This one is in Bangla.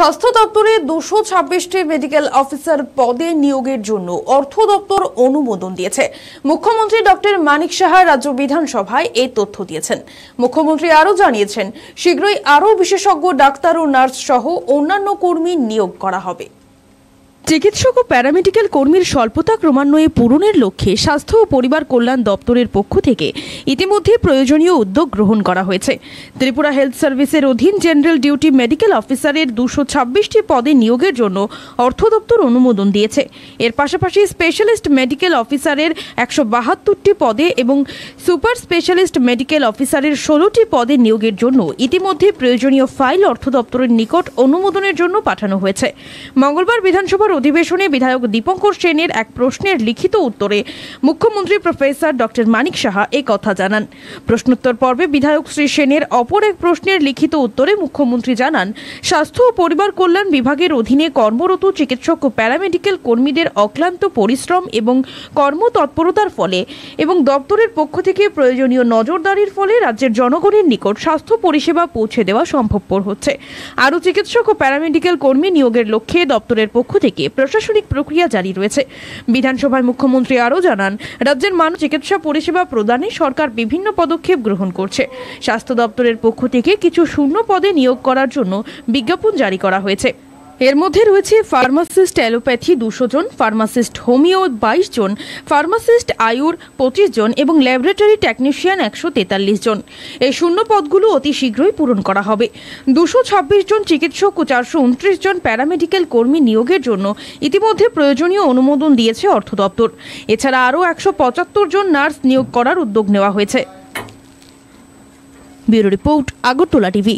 স্বাস্থ্য দপ্তরে দুশো ছাব্বিশটি মেডিকেল অফিসার পদে নিয়োগের জন্য অর্থ দপ্তর অনুমোদন দিয়েছে মুখ্যমন্ত্রী ডক্টর মানিক সাহা রাজ্য বিধানসভায় এই তথ্য দিয়েছেন মুখ্যমন্ত্রী আরও জানিয়েছেন শীঘ্রই আরও বিশেষজ্ঞ ডাক্তার ও নার্স সহ অন্যান্য কর্মী নিয়োগ করা হবে চিকিৎসক ও প্যারামেডিক্যাল কর্মীর স্বল্পতা ক্রমান্বয়ে পূরণের লক্ষ্যে স্বাস্থ্য ও পরিবার কল্যাণ দপ্তরের পক্ষ থেকে ইতিমধ্যে প্রয়োজনীয় উদ্যোগ গ্রহণ করা হয়েছে ত্রিপুরা হেলথ সার্ভিসের অধীন জেনারেল ডিউটি মেডিকেল অফিসারের দুশো ছাব্বিশটি পদে নিয়োগের জন্য অর্থ দপ্তর অনুমোদন দিয়েছে এর পাশাপাশি স্পেশালিস্ট মেডিকেল অফিসারের একশো বাহাত্তরটি পদে এবং সুপার স্পেশালিস্ট মেডিকেল অফিসারের ষোলোটি পদে নিয়োগের জন্য ইতিমধ্যে প্রয়োজনীয় ফাইল অর্থ দপ্তরের নিকট অনুমোদনের জন্য পাঠানো হয়েছে মঙ্গলবার বিধানসভার অধিবেশনে বিধায়ক দীপঙ্কর সেনের এক প্রশ্নের লিখিত উত্তরে মুখ্যমন্ত্রী প্রফেসর ডক্টর মানিক সাহা এ কথা জানান প্রশ্নোত্তর পর্বে বিধায়ক শ্রী সেনের অপর এক প্রশ্নের লিখিত উত্তরে মুখ্যমন্ত্রী জানান স্বাস্থ্য ও পরিবার কল্যাণ বিভাগের অধীনে কর্মরত চিকিৎসক ও প্যারামেডিক্যাল কর্মীদের অক্লান্ত পরিশ্রম এবং কর্মতৎপরতার ফলে এবং দপ্তরের পক্ষ থেকে প্রয়োজনীয় নজরদারির ফলে রাজ্যের জনগণের নিকট স্বাস্থ্য পরিষেবা পৌঁছে দেওয়া সম্ভবপর হচ্ছে আরও চিকিৎসক ও প্যারামেডিক্যাল কর্মী নিয়োগের লক্ষ্যে দপ্তরের পক্ষ থেকে থেকে প্রশাসনিক প্রক্রিয়া জারি রয়েছে বিধানসভায় মুখ্যমন্ত্রী আরও জানান রাজ্যের মান চিকিৎসা পরিষেবা প্রদানে সরকার বিভিন্ন পদক্ষেপ গ্রহণ করছে স্বাস্থ্য দপ্তরের পক্ষ থেকে কিছু শূন্য পদে নিয়োগ করার জন্য বিজ্ঞাপন জারি করা হয়েছে এর মধ্যে রয়েছে ফার্মাসিস্ট অ্যালোপ্যাথি দুশো জন ফার্মাসিস্ট হোমিও বাইশ জন ফার্মাসিস্ট আয়ুর পঁচিশ জন এবং ল্যাবরেটরি টেকনিশিয়ান একশো তেতাল্লিশ জন এই শূন্য পদগুলো অতি শীঘ্রই পূরণ করা হবে দুশো ছাব্বিশ জন চিকিৎসক ও চারশো উনত্রিশ জন প্যারামেডিক্যাল কর্মী নিয়োগের জন্য ইতিমধ্যে প্রয়োজনীয় অনুমোদন দিয়েছে অর্থ দপ্তর এছাড়া আরও একশো পঁচাত্তর জন নার্স নিয়োগ করার উদ্যোগ নেওয়া হয়েছে ব্যুরো রিপোর্ট আগরতলা টিভি